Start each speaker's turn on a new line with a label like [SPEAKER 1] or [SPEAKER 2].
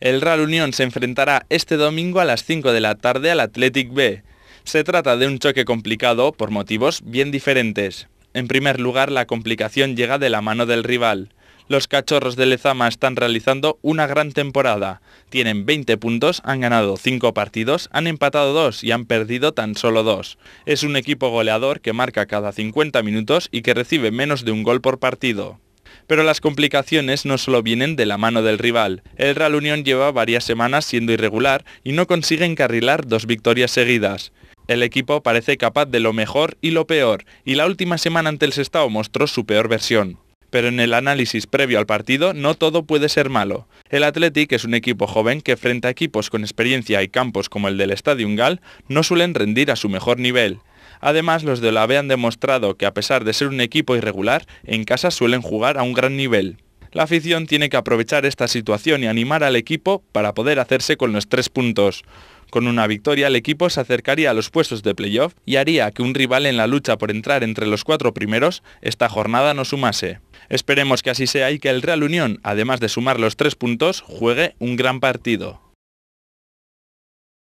[SPEAKER 1] El Real Unión se enfrentará este domingo a las 5 de la tarde al Athletic B. Se trata de un choque complicado por motivos bien diferentes. En primer lugar, la complicación llega de la mano del rival. Los cachorros de Lezama están realizando una gran temporada. Tienen 20 puntos, han ganado 5 partidos, han empatado 2 y han perdido tan solo 2. Es un equipo goleador que marca cada 50 minutos y que recibe menos de un gol por partido. Pero las complicaciones no solo vienen de la mano del rival. El Real Unión lleva varias semanas siendo irregular y no consigue encarrilar dos victorias seguidas. El equipo parece capaz de lo mejor y lo peor, y la última semana ante el Sestao mostró su peor versión. Pero en el análisis previo al partido no todo puede ser malo. El Athletic es un equipo joven que frente a equipos con experiencia y campos como el del Estadio Gal no suelen rendir a su mejor nivel. Además, los de Olave han demostrado que a pesar de ser un equipo irregular, en casa suelen jugar a un gran nivel. La afición tiene que aprovechar esta situación y animar al equipo para poder hacerse con los tres puntos. Con una victoria el equipo se acercaría a los puestos de playoff y haría que un rival en la lucha por entrar entre los cuatro primeros esta jornada no sumase. Esperemos que así sea y que el Real Unión, además de sumar los tres puntos, juegue un gran partido.